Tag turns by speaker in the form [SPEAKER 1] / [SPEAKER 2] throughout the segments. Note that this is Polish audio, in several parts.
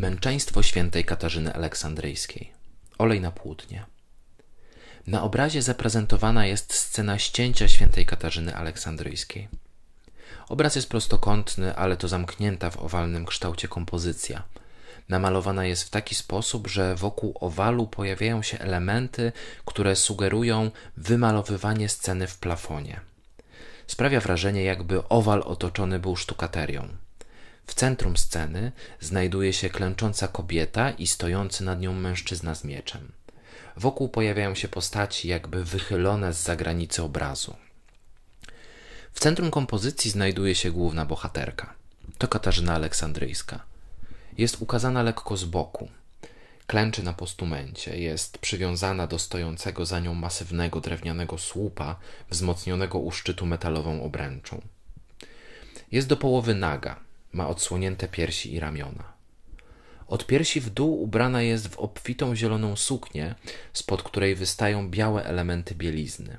[SPEAKER 1] Męczeństwo świętej Katarzyny Aleksandryjskiej. Olej na płótnie. Na obrazie zaprezentowana jest scena ścięcia świętej Katarzyny Aleksandryjskiej. Obraz jest prostokątny, ale to zamknięta w owalnym kształcie kompozycja. Namalowana jest w taki sposób, że wokół owalu pojawiają się elementy, które sugerują wymalowywanie sceny w plafonie. Sprawia wrażenie, jakby owal otoczony był sztukaterią. W centrum sceny znajduje się klęcząca kobieta i stojący nad nią mężczyzna z mieczem. Wokół pojawiają się postaci jakby wychylone z zagranicy obrazu. W centrum kompozycji znajduje się główna bohaterka. To Katarzyna Aleksandryjska. Jest ukazana lekko z boku. Klęczy na postumencie, jest przywiązana do stojącego za nią masywnego drewnianego słupa, wzmocnionego u szczytu metalową obręczą. Jest do połowy naga, ma odsłonięte piersi i ramiona. Od piersi w dół ubrana jest w obfitą zieloną suknię, spod której wystają białe elementy bielizny.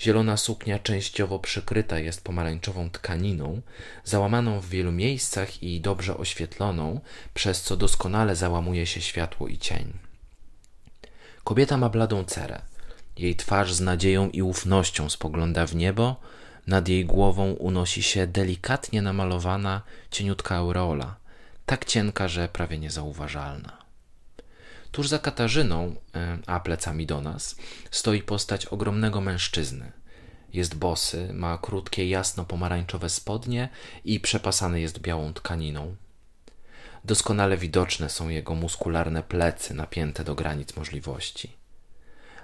[SPEAKER 1] Zielona suknia częściowo przykryta jest pomarańczową tkaniną, załamaną w wielu miejscach i dobrze oświetloną, przez co doskonale załamuje się światło i cień. Kobieta ma bladą cerę. Jej twarz z nadzieją i ufnością spogląda w niebo, nad jej głową unosi się delikatnie namalowana, cieniutka aureola, tak cienka, że prawie niezauważalna. Tuż za Katarzyną, e, a plecami do nas, stoi postać ogromnego mężczyzny. Jest bosy, ma krótkie, jasno-pomarańczowe spodnie i przepasany jest białą tkaniną. Doskonale widoczne są jego muskularne plecy napięte do granic możliwości.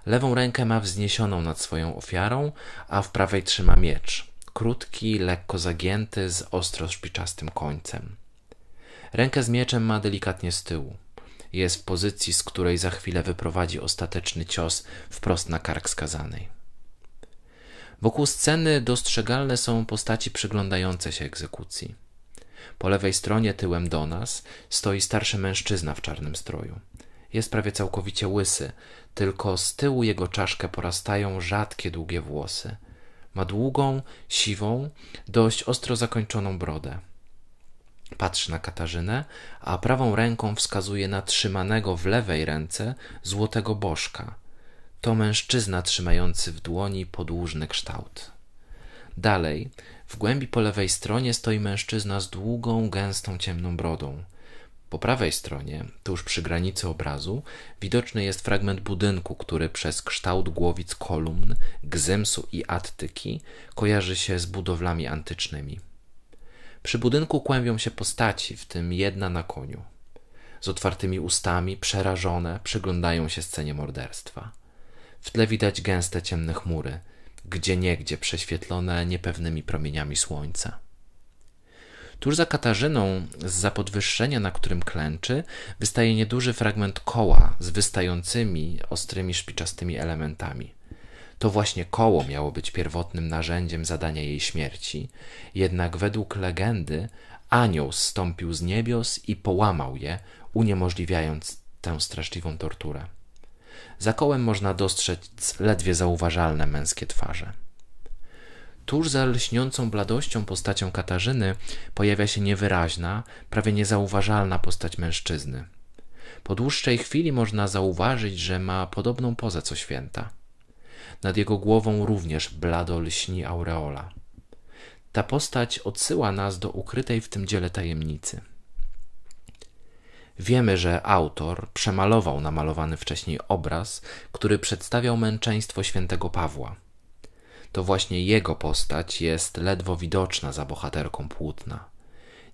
[SPEAKER 1] Lewą rękę ma wzniesioną nad swoją ofiarą, a w prawej trzyma miecz. Krótki, lekko zagięty, z ostro szpiczastym końcem. Rękę z mieczem ma delikatnie z tyłu. Jest w pozycji, z której za chwilę wyprowadzi ostateczny cios wprost na kark skazanej. Wokół sceny dostrzegalne są postaci przyglądające się egzekucji. Po lewej stronie, tyłem do nas, stoi starszy mężczyzna w czarnym stroju. Jest prawie całkowicie łysy, tylko z tyłu jego czaszkę porastają rzadkie długie włosy. Ma długą, siwą, dość ostro zakończoną brodę. Patrzy na Katarzynę, a prawą ręką wskazuje na trzymanego w lewej ręce złotego bożka. To mężczyzna trzymający w dłoni podłużny kształt. Dalej, w głębi po lewej stronie stoi mężczyzna z długą, gęstą, ciemną brodą. Po prawej stronie, tuż przy granicy obrazu, widoczny jest fragment budynku, który przez kształt głowic kolumn, gzymsu i attyki kojarzy się z budowlami antycznymi. Przy budynku kłębią się postaci, w tym jedna na koniu. Z otwartymi ustami, przerażone, przyglądają się scenie morderstwa. W tle widać gęste ciemne chmury, gdzie niegdzie prześwietlone niepewnymi promieniami słońca. Tuż za Katarzyną, z za podwyższenia, na którym klęczy, wystaje nieduży fragment koła z wystającymi ostrymi szpiczastymi elementami. To właśnie koło miało być pierwotnym narzędziem zadania jej śmierci, jednak według legendy anioł zstąpił z niebios i połamał je, uniemożliwiając tę straszliwą torturę. Za kołem można dostrzec ledwie zauważalne męskie twarze. Tuż za lśniącą bladością postacią Katarzyny pojawia się niewyraźna, prawie niezauważalna postać mężczyzny. Po dłuższej chwili można zauważyć, że ma podobną pozę co święta. Nad jego głową również blado lśni aureola. Ta postać odsyła nas do ukrytej w tym dziele tajemnicy. Wiemy, że autor przemalował namalowany wcześniej obraz, który przedstawiał męczeństwo świętego Pawła to właśnie jego postać jest ledwo widoczna za bohaterką płótna.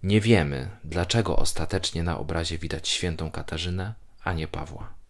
[SPEAKER 1] Nie wiemy, dlaczego ostatecznie na obrazie widać świętą Katarzynę, a nie Pawła.